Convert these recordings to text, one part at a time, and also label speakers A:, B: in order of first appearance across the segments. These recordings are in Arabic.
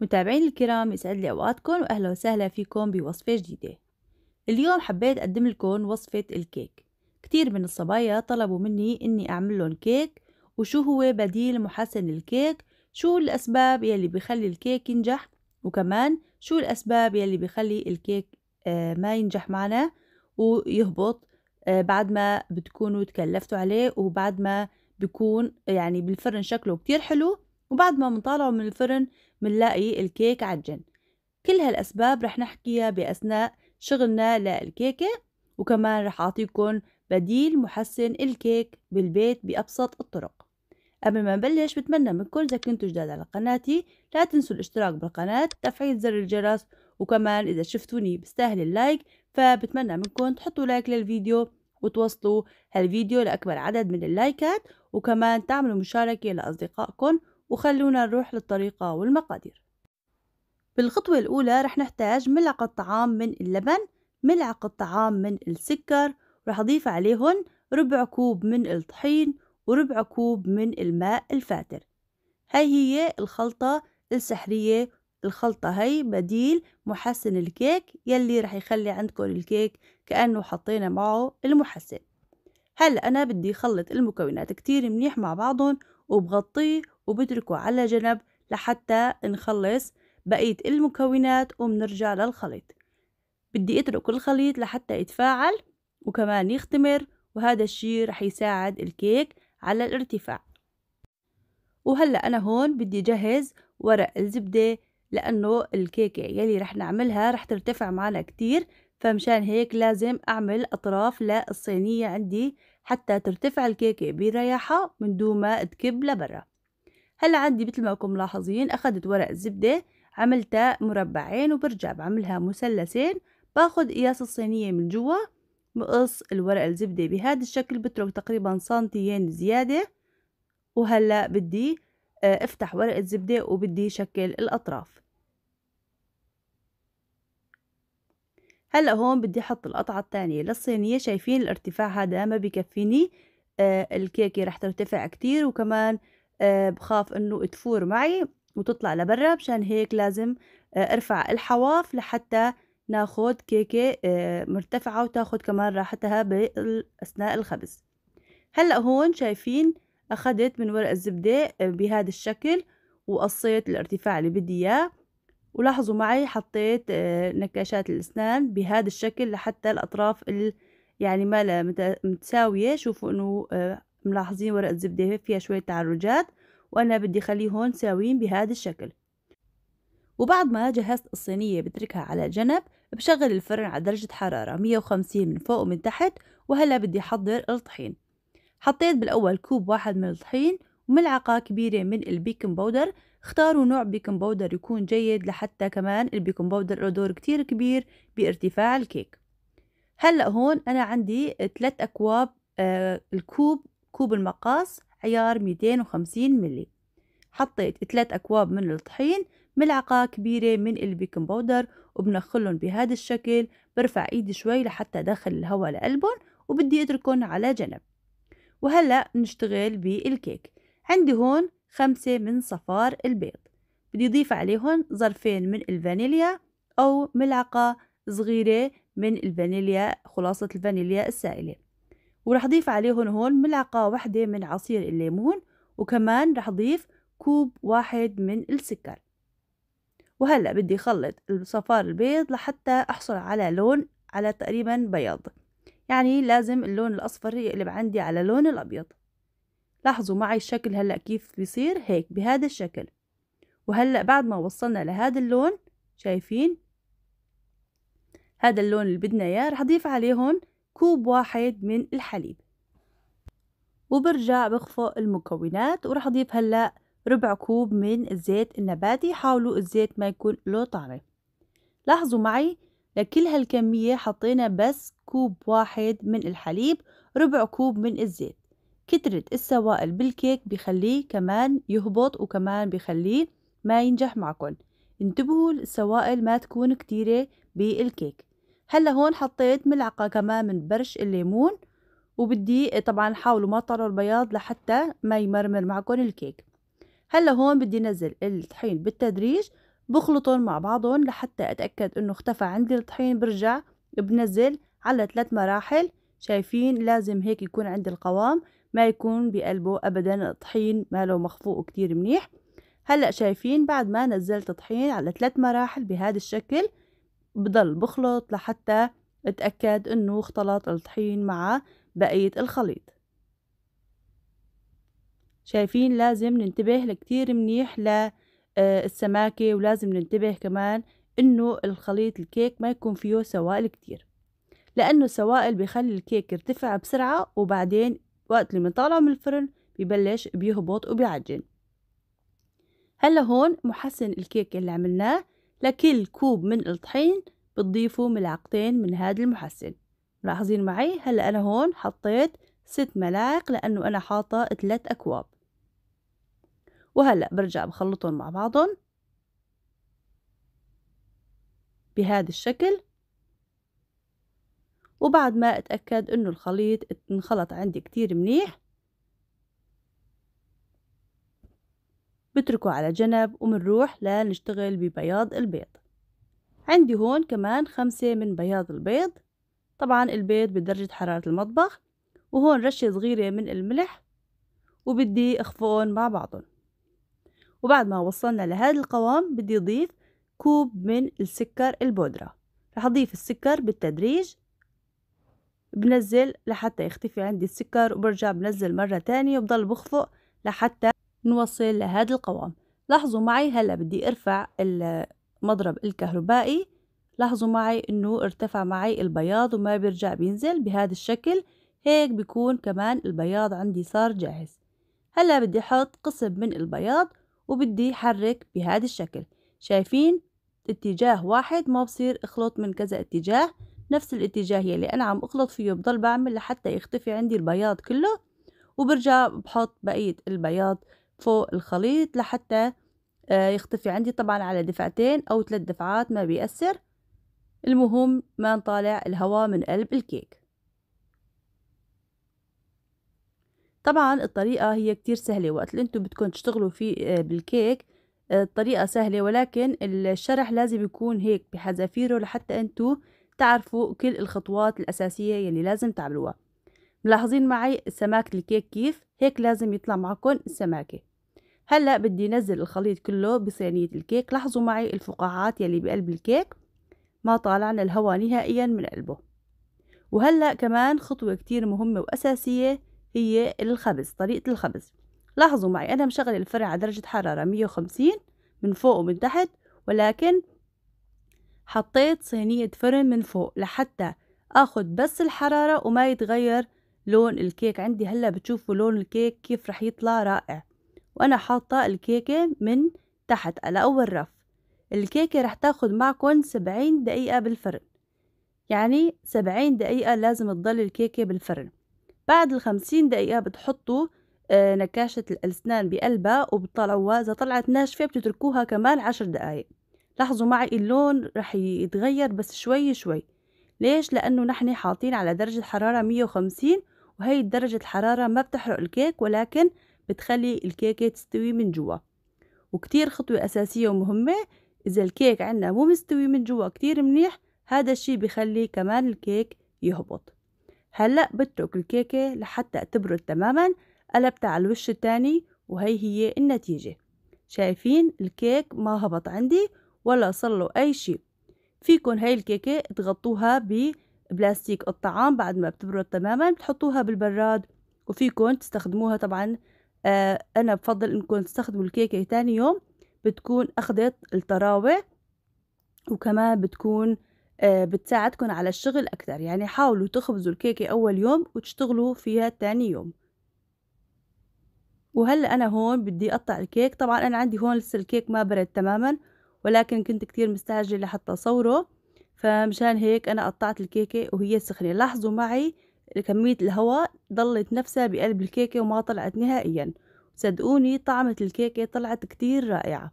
A: متابعين الكرام يسعد لي اوقاتكم واهلا وسهلا فيكم بوصفة جديدة اليوم حبيت اقدم لكم وصفة الكيك كتير من الصبايا طلبوا مني اني اعمل لهم كيك وشو هو بديل محسن الكيك شو الاسباب يلي بخلي الكيك ينجح وكمان شو الاسباب يلي بخلي الكيك آه، ما ينجح معنا ويهبط آه، بعد ما بتكونوا تكلفتوا عليه وبعد ما بيكون يعني بالفرن شكله كتير حلو وبعد ما منطالعه من الفرن منلاقي الكيك عجن كل هالأسباب رح نحكيها بأثناء شغلنا للكيكة وكمان رح أعطيكم بديل محسن الكيك بالبيت بأبسط الطرق قبل ما نبلش بتمنى منكم إذا كنتوا جداد على قناتي لا تنسوا الاشتراك بالقناة تفعيل زر الجرس وكمان إذا شفتوني بستاهل اللايك فبتمنى منكم تحطوا لايك للفيديو وتوصلوا هالفيديو لأكبر عدد من اللايكات وكمان تعملوا مشاركة لأصدقائكم وخلونا نروح للطريقة والمقادير بالخطوة الأولى رح نحتاج ملعقة طعام من اللبن ملعقة طعام من السكر رح أضيف عليهم ربع كوب من الطحين وربع كوب من الماء الفاتر هاي هي الخلطة السحرية الخلطة هي بديل محسن الكيك يلي رح يخلي عندكم الكيك كأنه حطينا معه المحسن هلا أنا بدي خلط المكونات كتير منيح مع بعضهم وبغطيه وبتركه على جنب لحتى نخلص بقية المكونات وبنرجع للخليط بدي اترك الخليط لحتى يتفاعل وكمان يختمر وهذا الشي رح يساعد الكيك على الارتفاع وهلأ أنا هون بدي جهز ورق الزبدة لأنه الكيكة يلي رح نعملها رح ترتفع معنا كتير فمشان هيك لازم أعمل أطراف للصينية عندي حتى ترتفع الكيكة برياحة من دون ما تكب لبرا هلا عندي مثل ما كم ملاحظين أخدت ورق الزبدة عملتها مربعين وبرجع بعملها مثلثين باخد قياس الصينية من جوا بقص الورق الزبدة بهذا الشكل بترك تقريبا سنتيين زيادة وهلا بدي آه، افتح ورق الزبدة وبدي شكل الأطراف هلا هون بدي احط القطعه الثانيه للصينيه شايفين الارتفاع هذا ما بكفيني آه الكيكه رح ترتفع كتير وكمان آه بخاف انه تفور معي وتطلع لبرا مشان هيك لازم آه ارفع الحواف لحتى ناخد كيكة آه مرتفعة وتاخد كمان راحتها أثناء الخبز هلأ هون شايفين أخدت من ورق الزبدة آه، بهذا الشكل وقصيت الارتفاع اللي بدي إياه ولاحظوا معي حطيت آه، نكاشات الأسنان بهذا الشكل لحتى الأطراف يعني ما متساوية شوفوا أنه آه، ملاحظين ورق الزبدة فيها شوية تعرجات وأنا بدي أخليهم ساويين بهذا الشكل وبعد ما جهزت الصينية بتركها على جنب بشغل الفرن على درجة حرارة 150 من فوق ومن تحت وهلا بدي أحضر الطحين حطيت بالأول كوب واحد من الطحين وملعقة كبيرة من البيكنج باودر اختاروا نوع بيكنج باودر يكون جيد لحتى كمان البيكنج باودر له دور كتير كبير بارتفاع الكيك هلا هون انا عندي تلات اكواب آه الكوب كوب المقاس عيار 250 ملي حطيت تلات أكواب من الطحين ملعقة كبيرة من البيكنج باودر وبنخلهم بهذا الشكل برفع إيدي شوي لحتى أدخل الهواء لقلبهم وبدي أتركهم على جنب وهلأ نشتغل بالكيك عندي هون خمسة من صفار البيض بدي يضيف عليهم ظرفين من الفانيليا أو ملعقة صغيرة من الفانيليا خلاصة الفانيليا السائلة ورح أضيف عليهم هون ملعقة واحدة من عصير الليمون وكمان رح أضيف كوب واحد من السكر وهلأ بدي أخلط صفار البيض لحتى أحصل على لون على تقريبا بياض يعني لازم اللون الأصفر يقلب عندي على لون الأبيض لاحظوا معي الشكل هلأ كيف بيصير هيك بهذا الشكل وهلأ بعد ما وصلنا لهذا اللون شايفين هذا اللون اللي بدنا اياه رح اضيف عليهم كوب واحد من الحليب وبرجع بخفق المكونات ورح اضيف هلأ ربع كوب من الزيت النباتي حاولوا الزيت ما يكون له طعمة لاحظوا معي لكل هالكمية حطينا بس كوب واحد من الحليب ربع كوب من الزيت كترة السوائل بالكيك بخليه كمان يهبط وكمان بخليه ما ينجح معكم انتبهوا السوائل ما تكون كتيرة بالكيك هلا هون حطيت ملعقة كمان من برش الليمون وبدي طبعا حاولوا ما تطلعوا البياض لحتى ما يمرمر معكم الكيك هلا هون بدي نزل الطحين بالتدريج بخلطهم مع بعضهم لحتى اتأكد انه اختفى عندي الطحين برجع بنزل على ثلاث مراحل شايفين لازم هيك يكون عندي القوام ما يكون بقلبه أبدا الطحين ماله مخفوق كتير منيح هلأ شايفين بعد ما نزلت طحين على ثلاث مراحل بهذا الشكل بضل بخلط لحتى اتأكد انه اختلط الطحين مع بقية الخليط شايفين لازم ننتبه لكتير منيح للسماكة آه، ولازم ننتبه كمان انه الخليط الكيك ما يكون فيه سوائل كتير لانه السوائل بخلي الكيك يرتفع بسرعة وبعدين وقت اللي بنطلعه من الفرن ببلش بيهبط وبيعجن هلا هون محسن الكيك اللي عملناه لكل كوب من الطحين بتضيفوا ملعقتين من هذا المحسن ملاحظين معي هلا انا هون حطيت ست ملاعق لانه انا حاطه ثلاث اكواب وهلا برجع بخلطهم مع بعضهم بهذا الشكل وبعد ما اتأكد انه الخليط انخلط عندي كتير منيح بتركه على جنب ومنروح لنشتغل ببياض البيض عندي هون كمان خمسة من بياض البيض طبعا البيض بدرجة حرارة المطبخ وهون رشة صغيرة من الملح وبدي اخفقهم مع بعضهم وبعد ما وصلنا لهذا القوام بدي اضيف كوب من السكر البودرة رح اضيف السكر بالتدريج بنزل لحتى يختفي عندي السكر وبرجع بنزل مرة تانية وبضل بخفق لحتى نوصل لهذا القوام لاحظوا معي هلا بدي ارفع المضرب الكهربائي لاحظوا معي انه ارتفع معي البياض وما بيرجع بينزل بهذا الشكل هيك بيكون كمان البياض عندي صار جاهز هلا بدي احط قسم من البياض وبدي حرك بهذا الشكل شايفين اتجاه واحد ما بصير اخلط من كذا اتجاه نفس الاتجاه يلي أنا عم أخلط فيه بضل بعمل لحتى يختفي عندي البياض كله وبرجع بحط بقية البياض فوق الخليط لحتى آه، يختفي عندي طبعا على دفعتين أو ثلاث دفعات ما بيأثر المهم ما نطالع الهواء من قلب الكيك طبعا الطريقة هي كتير سهلة وقت اللي انتم بتكون تشتغلوا فيه آه، بالكيك آه، الطريقة سهلة ولكن الشرح لازم يكون هيك بحذافيره لحتى انتم بتعرفوا كل الخطوات الأساسية يلي لازم تعملوها ملاحظين معي سماكة الكيك كيف هيك لازم يطلع معكم السماكة هلأ بدي نزل الخليط كله بصينية الكيك لاحظوا معي الفقاعات يلي بقلب الكيك ما طالعنا الهواء نهائيا من قلبه وهلأ كمان خطوة كتير مهمة وأساسية هي الخبز طريقة الخبز لاحظوا معي أنا مشغل الفرن على درجة حرارة 150 من فوق ومن تحت ولكن حطيت صينية فرن من فوق لحتى اخد بس الحرارة وما يتغير لون الكيك عندي هلا بتشوفوا لون الكيك كيف رح يطلع رائع وانا حاطة الكيكة من تحت على اول رف الكيكة رح تاخد معكم سبعين دقيقة بالفرن يعني سبعين دقيقة لازم تضل الكيكة بالفرن بعد الخمسين دقيقة بتحطوا آه، نكاشة الأسنان بقلبها وبتطلعوها إذا طلعت ناشفة بتتركوها كمان عشر دقايق لاحظوا معي اللون رح يتغير بس شوي شوي ليش لأنه نحن حاطين على درجة حرارة 150 وهي درجة الحرارة ما بتحرق الكيك ولكن بتخلي الكيكة تستوي من جوا وكتير خطوة أساسية ومهمة إذا الكيك عنا مو مستوي من جوا كتير منيح هذا الشي بخلي كمان الكيك يهبط هلأ بترك الكيكة لحتى تبرد تماما قلبتها على الوش التاني وهي هي النتيجة شايفين الكيك ما هبط عندي ولا صار أي شيء فيكن هاي الكيكة تغطوها ببلاستيك الطعام بعد ما بتبرد تماما بتحطوها بالبراد وفيكن تستخدموها طبعا آه أنا بفضل إنكم تستخدموا الكيكة تاني يوم بتكون أخذت الطراوة وكمان بتكون آه بتساعدكن على الشغل أكتر يعني حاولوا تخبزوا الكيكة أول يوم وتشتغلوا فيها تاني يوم وهلا أنا هون بدي أقطع الكيك طبعا أنا عندي هون لسه الكيك ما برد تماما ولكن كنت كتير مستعجلة لحتى أصوره فمشان هيك أنا قطعت الكيكة وهي سخنة لاحظوا معي كمية الهواء ضلت نفسها بقلب الكيكة وما طلعت نهائيا صدقوني طعمة الكيكة طلعت كتير رائعة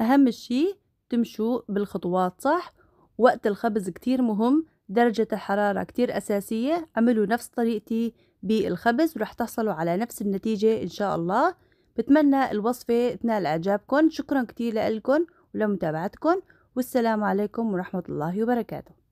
A: أهم شي تمشوا بالخطوات صح وقت الخبز كتير مهم درجة الحرارة كتير أساسية عملوا نفس طريقتي بالخبز ورح تحصلوا على نفس النتيجة إن شاء الله بتمنى الوصفة تنال إعجابكم شكرا كتير لكم ولمتابعتكم والسلام عليكم ورحمة الله وبركاته